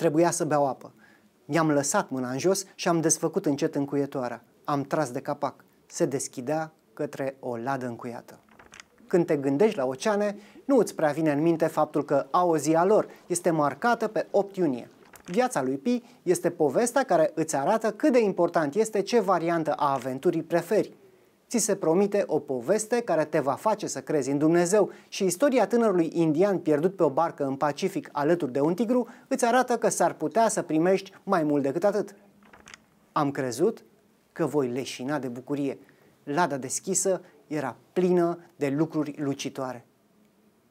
Trebuia să beau apă. Mi-am lăsat mâna în jos și am desfăcut încet încuietoarea. Am tras de capac. Se deschidea către o ladă încuiată. Când te gândești la oceane, nu îți prea vine în minte faptul că a o zi a lor este marcată pe 8 iunie. Viața lui Pi este povestea care îți arată cât de important este ce variantă a aventurii preferi ți se promite o poveste care te va face să crezi în Dumnezeu și istoria tânărului indian pierdut pe o barcă în Pacific alături de un tigru îți arată că s-ar putea să primești mai mult decât atât. Am crezut că voi leșina de bucurie. Lada deschisă era plină de lucruri lucitoare.